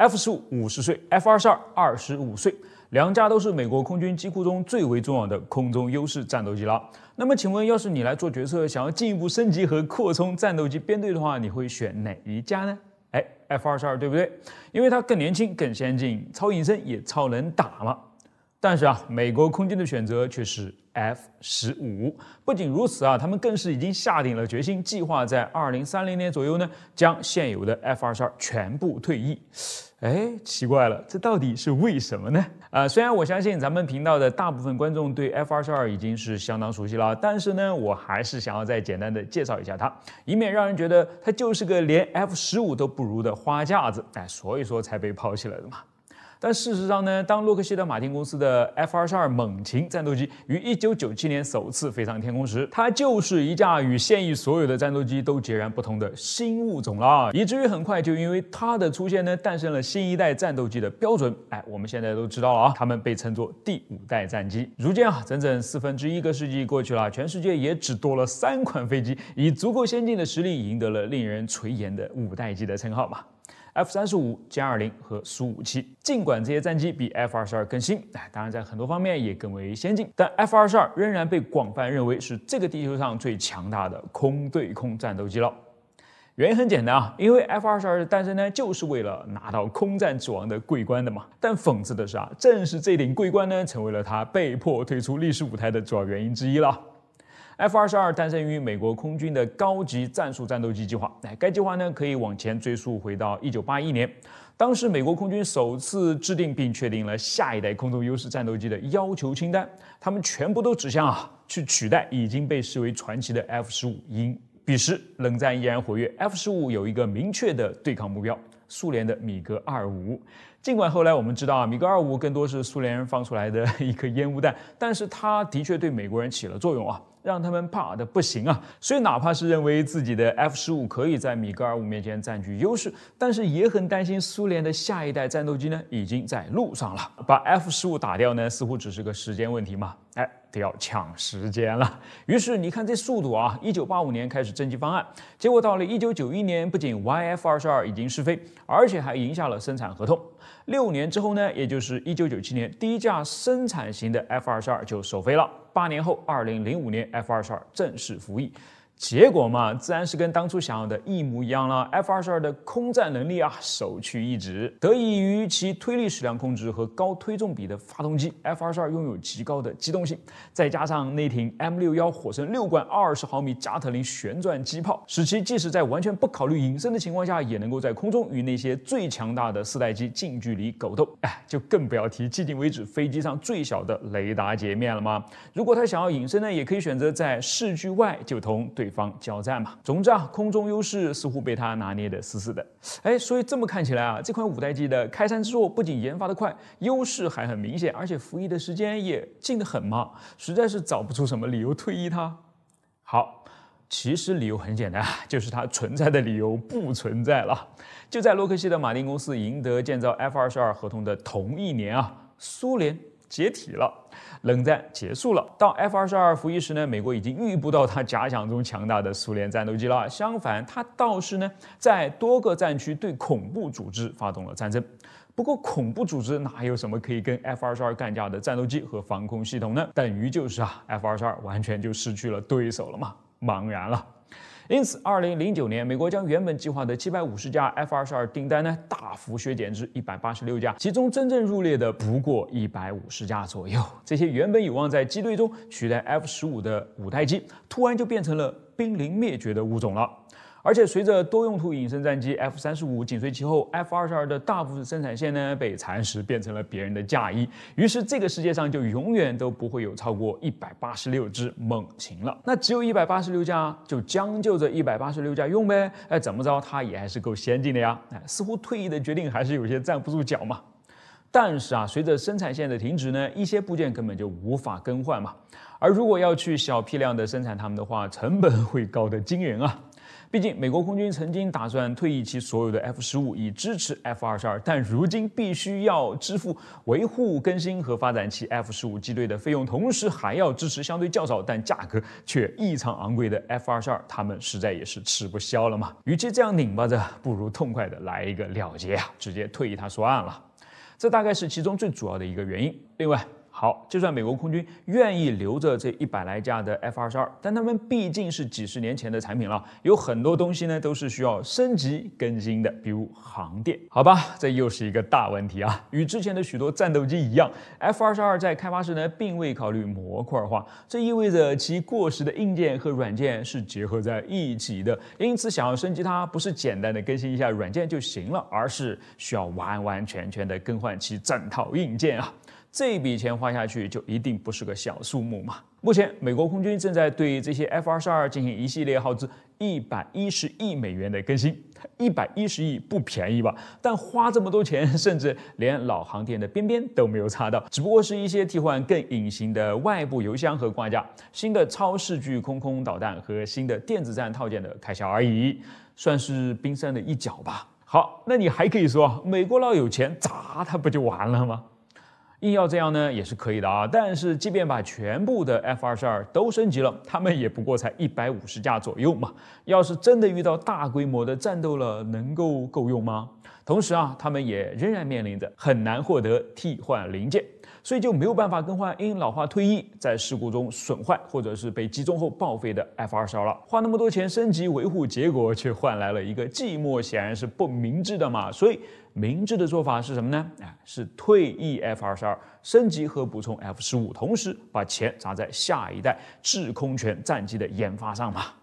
F 十五五十岁，F 二十二二十五岁，两家都是美国空军机库中最为重要的空中优势战斗机了。那么，请问，要是你来做决策，想要进一步升级和扩充战斗机编队的话，你会选哪一架呢？哎，F 二十二对不对？因为它更年轻、更先进，超隐身也超能打了。但是啊，美国空军的选择却是 F 十五。不仅如此啊，他们更是已经下定了决心，计划在二零三零年左右呢，将现有的 F 二十二全部退役。哎，奇怪了，这到底是为什么呢？呃，虽然我相信咱们频道的大部分观众对 F 二十二已经是相当熟悉了，但是呢，我还是想要再简单的介绍一下它，以免让人觉得它就是个连 F 十五都不如的花架子。哎，所以说才被抛弃了的嘛。但事实上呢，当洛克希德·马丁公司的 F-22“ 猛禽”战斗机于一九九七年首次飞上天空时，它就是一架与现役所有的战斗机都截然不同的新物种了，以至于很快就因为它的出现呢，诞生了新一代战斗机的标准。哎，我们现在都知道了啊，它们被称作第五代战机。如今啊，整整四分之一个世纪过去了，全世界也只多了三款飞机，以足够先进的实力赢得了令人垂涎的五代机的称号嘛。F 三十五、歼二零和苏五七，尽管这些战机比 F 二十二更新，哎，当然在很多方面也更为先进，但 F 二十二仍然被广泛认为是这个地球上最强大的空对空战斗机了。原因很简单啊，因为 F 二十二的诞生呢，就是为了拿到空战之王的桂冠的嘛。但讽刺的是啊，正是这顶桂冠呢，成为了它被迫退出历史舞台的主要原因之一了。F 二十二诞生于美国空军的高级战术战斗机计划。哎，该计划呢可以往前追溯回到一九八一年，当时美国空军首次制定并确定了下一代空中优势战斗机的要求清单，他们全部都指向啊去取代已经被视为传奇的 F 十五鹰。彼时冷战依然活跃，F 十五有一个明确的对抗目标——苏联的米格二五。尽管后来我们知道啊，米格二五更多是苏联人放出来的 一颗烟雾弹，但是它的确对美国人起了作用啊。让他们怕的不行啊！所以哪怕是认为自己的 F 十五可以在米格二五面前占据优势，但是也很担心苏联的下一代战斗机呢已经在路上了，把 F 十五打掉呢似乎只是个时间问题嘛！哎，得要抢时间了。于是你看这速度啊，一九八五年开始征集方案，结果到了一九九一年，不仅 YF 二十二已经试飞，而且还赢下了生产合同。六年之后呢，也就是一九九七年，第一架生产型的 F 二十二就首飞了。八年后，二零零五年，F 二十二正式服役。结果嘛，自然是跟当初想要的一模一样了。F22 的空战能力啊，首屈一指，得益于其推力矢量控制和高推重比的发动机，F22 拥有极高的机动性。再加上那挺 M61 火神六管二十毫米加特林旋转机炮，使其即使在完全不考虑隐身的情况下，也能够在空中与那些最强大的四代机近距离狗斗。哎，就更不要提迄今为止飞机上最小的雷达截面了吗？如果他想要隐身呢，也可以选择在视距外就同对。方交战嘛，总之啊，空中优势似乎被他拿捏的死死的。哎，所以这么看起来啊，这款五代机的开山之作不仅研发的快，优势还很明显，而且服役的时间也近得很嘛，实在是找不出什么理由退役它。好，其实理由很简单啊，就是它存在的理由不存在了。就在洛克希德马丁公司赢得建造 F 二十二合同的同一年啊，苏联。解体了，冷战结束了。到 F 二十二服役时呢，美国已经遇不到他假想中强大的苏联战斗机了。相反，他倒是呢在多个战区对恐怖组织发动了战争。不过，恐怖组织哪有什么可以跟 F 二十二干架的战斗机和防空系统呢？等于就是啊，F 二十二完全就失去了对手了嘛，茫然了。因此，二零零九年，美国将原本计划的七百五十架 F 二十二订单呢，大幅削减至一百八十六架，其中真正入列的不过一百五十架左右。这些原本有望在机队中取代 F 十五的五代机，突然就变成了濒临灭绝的物种了。而且随着多用途隐身战机 F 三十五紧随其后，F 二十二的大部分生产线呢被蚕食，变成了别人的嫁衣。于是这个世界上就永远都不会有超过一百八十六只猛禽了。那只有一百八十六架，就将就着一百八十六架用呗。哎，怎么着，它也还是够先进的呀。哎，似乎退役的决定还是有些站不住脚嘛。但是啊，随着生产线的停止呢，一些部件根本就无法更换嘛。而如果要去小批量的生产它们的话，成本会高得惊人啊。毕竟，美国空军曾经打算退役其所有的 F 十五，以支持 F 二十二，但如今必须要支付维护、更新和发展其 F 十五机队的费用，同时还要支持相对较少但价格却异常昂贵的 F 二十二，他们实在也是吃不消了嘛。与其这样拧巴着，不如痛快的来一个了结啊，直接退役它算了。这大概是其中最主要的一个原因。另外，好，就算美国空军愿意留着这一百来架的 F 二十二，但他们毕竟是几十年前的产品了，有很多东西呢都是需要升级更新的，比如航电。好吧，这又是一个大问题啊！与之前的许多战斗机一样，F 二十二在开发时呢并未考虑模块化，这意味着其过时的硬件和软件是结合在一起的，因此想要升级它，不是简单的更新一下软件就行了，而是需要完完全全的更换其整套硬件啊！这笔钱花下去就一定不是个小数目嘛。目前，美国空军正在对这些 F-22 进行一系列耗资110亿美元的更新。110亿不便宜吧？但花这么多钱，甚至连老航电的边边都没有擦到，只不过是一些替换更隐形的外部油箱和挂架、新的超视距空空导弹和新的电子战套件的开销而已，算是冰山的一角吧。好，那你还可以说，美国佬有钱砸它不就完了吗？硬要这样呢，也是可以的啊。但是，即便把全部的 F 二十二都升级了，他们也不过才一百五十架左右嘛。要是真的遇到大规模的战斗了，能够够用吗？同时啊，他们也仍然面临着很难获得替换零件。所以就没有办法更换因老化退役、在事故中损坏或者是被击中后报废的 F 二十二了。花那么多钱升级维护，结果却换来了一个寂寞，显然是不明智的嘛。所以明智的做法是什么呢？哎，是退役 F 二十二，升级和补充 F 十五，同时把钱砸在下一代制空权战机的研发上嘛。